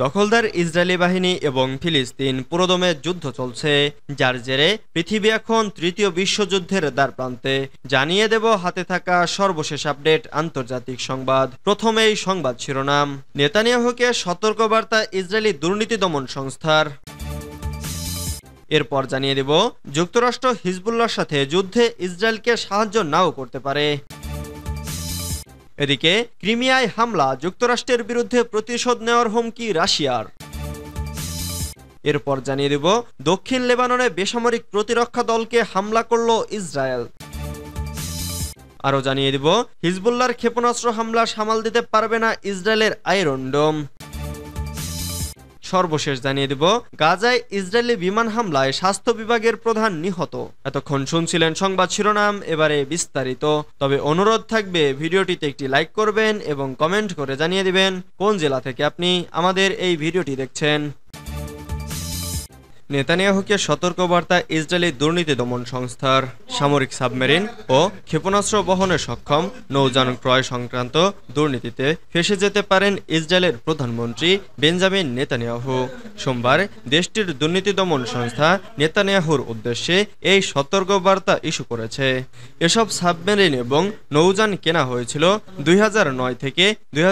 দখলদার ইসরায়েলি বাহিনী এবং ফিলিস্তিন পুরোদমে যুদ্ধ চলছে যার জেরে পৃথিবী এখন তৃতীয় বিশ্বযুদ্ধের দ্বার প্রান্তে জানিয়ে দেব হাতে থাকা সর্বশেষ আপডেট আন্তর্জাতিক সংবাদ প্রথমেই সংবাদ শিরোনাম নেতানিয়াহুকে সতর্কবার্তা ইসরায়েলি দুর্নীতি দমন সংস্থার এরপর জানিয়ে দেব যুক্তরাষ্ট্র হিজবুল্লার সাথে যুদ্ধে ইসরায়েলকে সাহায্য নাও করতে পারে এদিকে ক্রিমিয়ায় হামলা যুক্তরাষ্ট্রের বিরুদ্ধে প্রতিশোধ নেওয়ার হুমকি রাশিয়ার এরপর জানিয়ে দেব দক্ষিণ লেবাননে বেসামরিক প্রতিরক্ষা দলকে হামলা করল ইসরায়েল আরও জানিয়ে দেব হিজবুল্লার ক্ষেপণাস্ত্র হামলা সামাল দিতে পারবে না ইসরায়েলের আয়রন্ডম সর্বশেষ জানিয়ে দিব গাজায় ইসরায়েলি বিমান হামলায় স্বাস্থ্য বিভাগের প্রধান নিহত এতক্ষণ শুনছিলেন সংবাদ শিরোনাম এবারে বিস্তারিত তবে অনুরোধ থাকবে ভিডিওটিতে একটি লাইক করবেন এবং কমেন্ট করে জানিয়ে দিবেন কোন জেলা থেকে আপনি আমাদের এই ভিডিওটি দেখছেন নেতানিয়াহুকে সতর্কবার্তা ইসরায়েলি দুর্নীতি দমন সংস্থার সামরিক সাবমেরিন ও ক্ষেপণাস্ত্র বহনে সক্ষম নৌযান ক্রয় সংক্রান্ত দুর্নীতিতে ফেসে যেতে পারেন ইসরায়েলের প্রধানমন্ত্রী বেঞ্জামিন নেতানিয়াহু সোমবার দেশটির দুর্নীতি দমন সংস্থা নেতানিয়াহুর উদ্দেশ্যে এই সতর্কবার্তা ইস্যু করেছে এসব সাবমেরিন এবং নৌযান কেনা হয়েছিল দুই থেকে দুই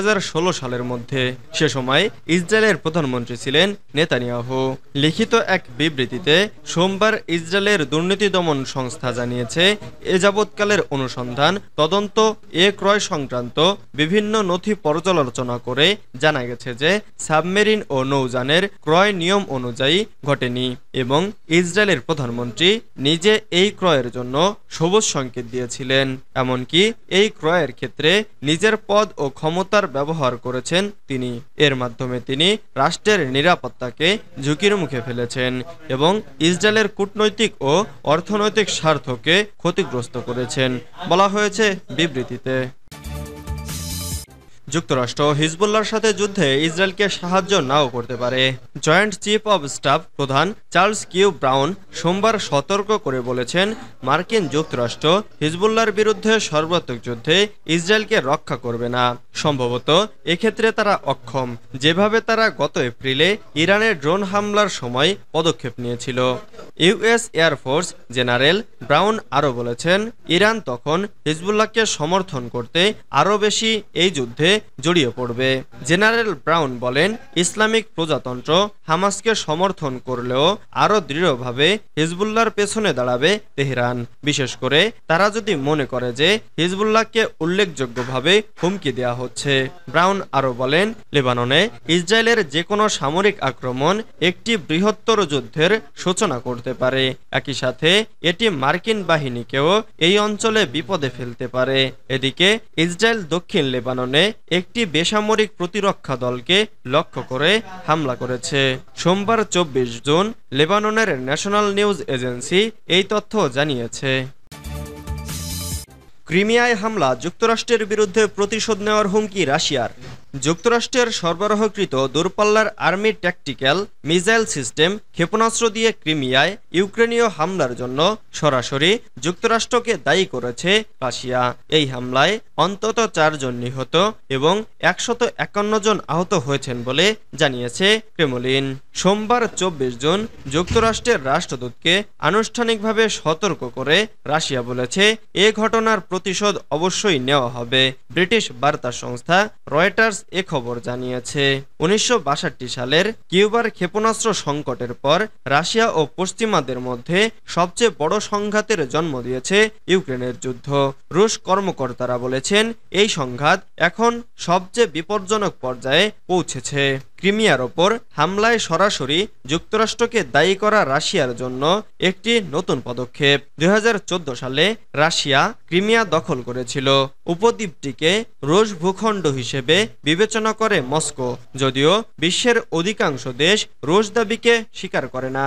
সালের মধ্যে সে সময় ইসরায়েলের প্রধানমন্ত্রী ছিলেন নেতানিয়াহু লিখিত এক বিবৃতিতে সোমবার ইসরায়েলের দুর্নীতি দমন সংস্থা জানিয়েছে এ যাবৎকালের অনুসন্ধান তদন্ত এ ক্রয় সংক্রান্ত বিভিন্ন নথি পর্যালোচনা করে জানা গেছে যে সাবমেরিন ও নৌযানের ক্রয় নিয়ম অনুযায়ী ঘটেনি এবং ইসরায়েলের প্রধানমন্ত্রী নিজে এই ক্রয়ের জন্য সবুজ সংকেত দিয়েছিলেন এমনকি এই ক্রয়ের ক্ষেত্রে নিজের পদ ও ক্ষমতার ব্যবহার করেছেন তিনি এর মাধ্যমে তিনি রাষ্ট্রের নিরাপত্তাকে ঝুঁকির মুখে ফেলেছেন এবং ইসরায়েলের কূটনৈতিক ও অর্থনৈতিক স্বার্থকে ক্ষতিগ্রস্ত করেছেন বলা হয়েছে বিবৃতিতে যুক্তরাষ্ট্র হিজবুল্লার সাথে যুদ্ধে ইসরায়েলকে সাহায্য নাও করতে পারে জয়েন্ট চিফ অব স্টাফ প্রধান চার্লস কিউ ব্রাউন সোমবার সতর্ক করে বলেছেন মার্কিন যুক্তরাষ্ট্র হিজবুল্লার বিরুদ্ধে সর্বাত্মক যুদ্ধে ইসরায়েলকে রক্ষা করবে না সম্ভবত এক্ষেত্রে তারা অক্ষম যেভাবে তারা গত এপ্রিলে ইরানের ড্রোন হামলার সময় পদক্ষেপ নিয়েছিল ইউএস এয়ারফোর্স জেনারেল ব্রাউন আরও বলেছেন ইরান তখন হিজবুল্লাহকে সমর্থন করতে আরও বেশি এই যুদ্ধে জড়িয়ে পড়বে জেনারেল ব্রাউন বলেন ইসলামিক প্রজাতন্ত্র হামাসকে সমর্থন করলেও আরও দৃঢ়ভাবে হিজবুল্লার পেছনে দাঁড়াবে তেহরান বিশেষ করে তারা যদি মনে করে যে হিজবুল্লাহকে উল্লেখযোগ্যভাবে হুমকি দেয়া হচ্ছে ব্রাউন আরও বলেন লেবাননে ইসরায়েলের যে কোনো সামরিক আক্রমণ একটি বৃহত্তর যুদ্ধের সূচনা করতে পারে একই সাথে এটি মার্কিন বাহিনীকেও এই অঞ্চলে বিপদে ফেলতে পারে এদিকে ইসরায়েল দক্ষিণ লেবাননে একটি বেসামরিক প্রতিরক্ষা দলকে লক্ষ্য করে হামলা করেছে সোমবার চব্বিশ জুন লেবাননের ন্যাশনাল নিউজ এজেন্সি এই তথ্য জানিয়েছে ক্রিমিয়ায় হামলা যুক্তরাষ্ট্রের বিরুদ্ধে প্রতিশোধ নেওয়ার হুমকি রাশিয়ার যুক্তরাষ্ট্রের সরবরাহকৃত দূরপাল্লার আর্মি ট্যাকটিক্যাল মিসাইল সিস্টেম ক্ষেপণাস্ত্র দিয়ে ক্রিমিয়ায় ইউক্রেনীয় হামলার জন্য সরাসরি যুক্তরাষ্ট্রকে দায়ী করেছে রাশিয়া এই হামলায় অন্তত চারজন নিহত এবং একশত একান্ন জন আহত হয়েছেন বলে জানিয়েছে ক্রেমলিন সোমবার চব্বিশ জুন যুক্তরাষ্ট্রের রাষ্ট্রদূতকে আনুষ্ঠানিকভাবে সতর্ক করে রাশিয়া বলেছে এ ঘটনার প্রতিশোধ অবশ্যই নেওয়া হবে ব্রিটিশ বার্তা সংস্থা রয়টার্স এ খবর জানিয়েছে উনিশশো সালের কিউবার ক্ষেপণাস্ত্র সংকটের পর রাশিয়া ও পশ্চিমাদের মধ্যে সবচেয়ে বড় সংঘাতের জন্ম দিয়েছে ইউক্রেনের যুদ্ধ রুশ কর্মকর্তারা বলেছেন এই সংঘাত এখন সবচেয়ে বিপজ্জনক পর্যায়ে পৌঁছেছে ক্রিমিয়ার ওপর হামলায় সরাসরি যুক্তরাষ্ট্রকে দায়ী করা রাশিয়ার জন্য একটি নতুন পদক্ষেপ দুই সালে রাশিয়া ক্রিমিয়া দখল করেছিল উপদ্বীপটিকে রুশ ভূখণ্ড হিসেবে বিবেচনা করে মস্কো যদিও বিশ্বের অধিকাংশ দেশ রুশ দাবিকে স্বীকার করে না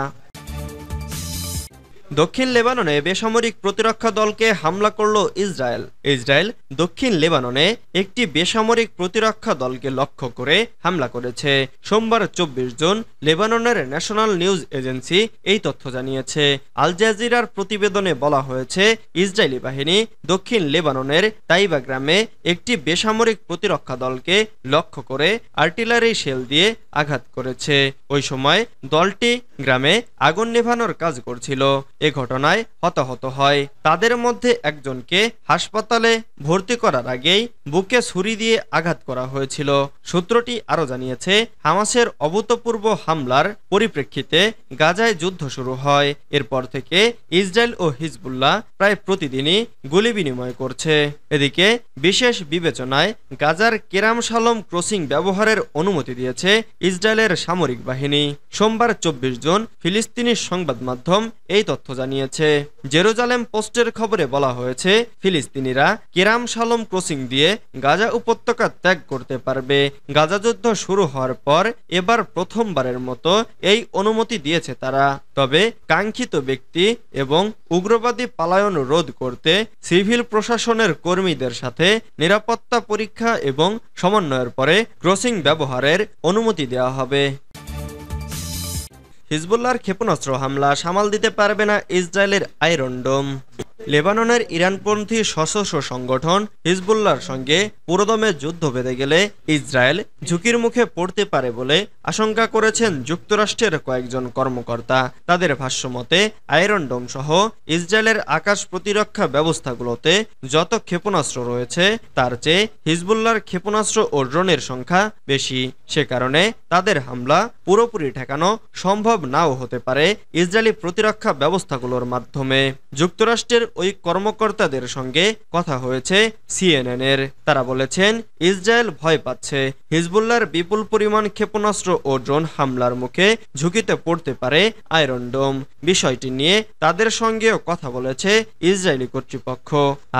দক্ষিণ লেবাননে বেসামরিক প্রতিরক্ষা দলকে হামলা করল ইসরায়েল ইসরায়েল দক্ষিণ লেবাননে একটি বেসামরিক প্রতিরক্ষা দলকে লক্ষ্য করে হামলা করেছে সোমবার চব্বিশ জুন লেবাননের ন্যাশনাল নিউজ এজেন্সি এই তথ্য জানিয়েছে আল জাজিরার প্রতিবেদনে বলা হয়েছে ইসরায়েলি বাহিনী দক্ষিণ লেবাননের তাইবা গ্রামে একটি বেসামরিক প্রতিরক্ষা দলকে লক্ষ্য করে আর্টিলারি শেল দিয়ে আঘাত করেছে ওই সময় দলটি গ্রামে আগুন নেভানোর কাজ করছিল এ ঘটনায় হতাহত হয় তাদের মধ্যে একজনকে হাসপাতালে ভর্তি করার আগেই বুকে ছুরি দিয়ে আঘাত করা হয়েছিল সূত্রটি আরও জানিয়েছে হামাসের অভূতপূর্ব হামলার পরিপ্রেক্ষিতে গাজায় যুদ্ধ শুরু হয় এরপর থেকে ইসরায়েল ও হিজবুল্লাহ প্রায় প্রতিদিনই গুলি বিনিময় করছে এদিকে বিশেষ বিবেচনায় গাজার কেরাম সালম ক্রসিং ব্যবহারের অনুমতি দিয়েছে ইসরায়েলের সামরিক বাহিনী সোমবার চব্বিশ জন ফিলিস্তিনি সংবাদ মাধ্যম এই তথ্য জানিয়েছে জেরুজালেম পোস্টের খবরে বলা হয়েছে ফিলিস্তিনিরা কেরাম সালম ক্রসিং দিয়ে গাজা উপত্যকা ত্যাগ করতে পারবে গাজা যুদ্ধ শুরু হওয়ার পর এবার প্রথমবারের মতো এই অনুমতি দিয়েছে তারা তবে কাঙ্ক্ষিত ব্যক্তি এবং উগ্রবাদী পালায়ন রোধ করতে সিভিল প্রশাসনের কর্মীদের সাথে নিরাপত্তা পরীক্ষা এবং সমন্বয়ের পরে ক্রসিং ব্যবহারের অনুমতি দেওয়া হবে হিজবুল্লাহর ক্ষেপণাস্ত্র হামলা সামাল দিতে পারবে না ইসরায়েলের আয়রন ডোম লেবাননের ইরানপন্থী সশস্ত্র সংগঠন হিজবুল্লার সঙ্গে পুরোদমে যুদ্ধ বেঁধে গেলে ইসরায়েল ঝুঁকির মুখে পড়তে পারে বলে আশঙ্কা করেছেন যুক্তরাষ্ট্রের কয়েকজন কর্মকর্তা তাদের ভাষ্যমতে আয়রন ডোম সহ ইসরায়েলের আকাশ প্রতিরক্ষা ব্যবস্থাগুলোতে যত ক্ষেপণাস্ত্র রয়েছে তার চেয়ে হিজবুল্লার ক্ষেপণাস্ত্র ও ড্রোনের সংখ্যা বেশি সে কারণে তাদের হামলা পুরোপুরি ঠেকানো সম্ভব নাও হতে পারে ইসরায়েলি প্রতিরক্ষা ব্যবস্থাগুলোর মাধ্যমে যুক্তরাষ্ট্রের ওই কর্মকর্তাদের সঙ্গে কথা হয়েছে সিএনএনের তারা বলেছেন ইসরায়েল ভয় পাচ্ছে হিজবুল্লার বিপুল পরিমাণ ক্ষেপণাস্ত্র ও ড্রোন হামলার মুখে ঝুঁকিতে পড়তে পারে আয়রন ডোম বিষয়টি নিয়ে তাদের সঙ্গেও কথা বলেছে ইসরায়েলি কর্তৃপক্ষ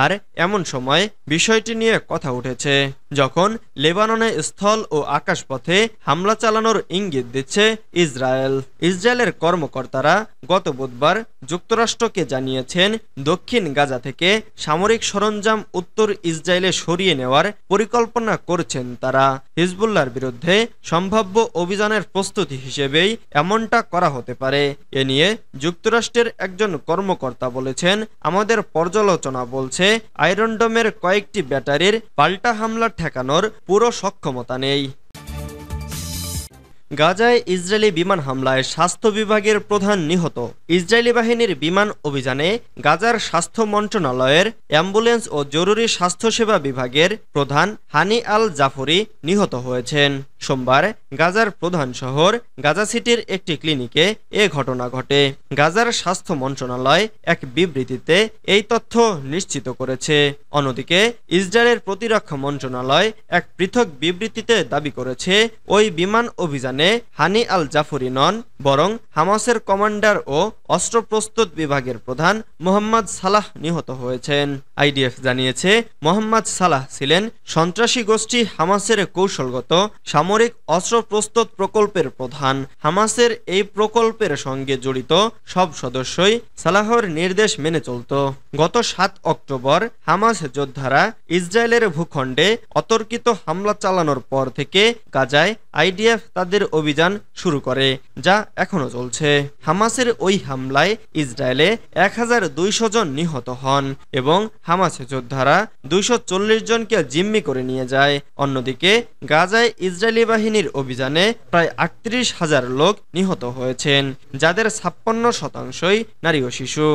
আর এমন সময় বিষয়টি নিয়ে কথা উঠেছে যখন লেবাননে স্থল ও আকাশপথে হামলা চালানোর ইঙ্গিত দিচ্ছে ইসরায়েল ইসরায়েলের কর্মকর্তারা গত বুধবার যুক্তরাষ্ট্রকে জানিয়েছেন দক্ষিণ গাজা থেকে সামরিক সরঞ্জাম উত্তর ইসরায়েলে সরিয়ে নেওয়ার পরিকল্পনা পরিকল্পনা করছেন তারা হিজবুল্লার বিরুদ্ধে সম্ভাব্য অভিযানের প্রস্তুতি হিসেবেই এমনটা করা হতে পারে এ নিয়ে যুক্তরাষ্ট্রের একজন কর্মকর্তা বলেছেন আমাদের পর্যালোচনা বলছে আয়রনডোমের কয়েকটি ব্যাটারির পাল্টা হামলা ঠেকানোর পুরো সক্ষমতা নেই গাজায় ইসরায়েলি বিমান হামলায় স্বাস্থ্য বিভাগের প্রধান নিহত ইসরায়েলি বাহিনীর বিমান অভিযানে গাজার স্বাস্থ্য মন্ত্রণালয়ের অ্যাম্বুলেন্স ও জরুরি স্বাস্থ্যসেবা বিভাগের প্রধান হানি আল জাফরি নিহত হয়েছেন সোমবার গাজার প্রধান শহর গাজা সিটির একটি ক্লিনিকে এ ঘটনা ঘটে গাজার স্বাস্থ্য মন্ত্রণালয় এক বিবৃতিতে এই তথ্য নিশ্চিত করেছে অন্যদিকে ইসরায়েলের প্রতিরক্ষা মন্ত্রণালয় এক পৃথক বিবৃতিতে দাবি করেছে ওই বিমান অভিযানে হানি আল জাফরি নন বরং হামাসের কমান্ডার ও অস্ত্র প্রস্তুত বিভাগের প্রধান মোহাম্মদ সালাহ নিহত হয়েছেন আইডিএফ জানিয়েছে মোহাম্মদ সালাহ ছিলেন সন্ত্রাসী গোষ্ঠী হামাসের কৌশলগত সাম সামরিক অস্ত্র প্রস্তুত প্রকল্পের প্রধান হামাসের এই প্রকল্পের সঙ্গে জড়িত সব সদস্যই সালাহর নির্দেশ মেনে চলত গত সাত অক্টোবর হামাস যোদ্ধারা ইসরায়েলের ভূখণ্ডে অতর্কিত হামলা চালানোর পর থেকে গাজায় আইডিএফ তাদের অভিযান শুরু করে যা এখনও চলছে হামাসের ওই হামলায় ইসরায়েলে এক জন নিহত হন এবং হামাস যোদ্ধারা দুইশো জনকে জিম্মি করে নিয়ে যায় অন্যদিকে গাজায় ইসরায়েলি মিলিটারি বাহিনীর অভিযানে প্রায় আটত্রিশ হাজার লোক নিহত হয়েছেন যাদের ছাপ্পান্ন শতাংশই নারী ও শিশু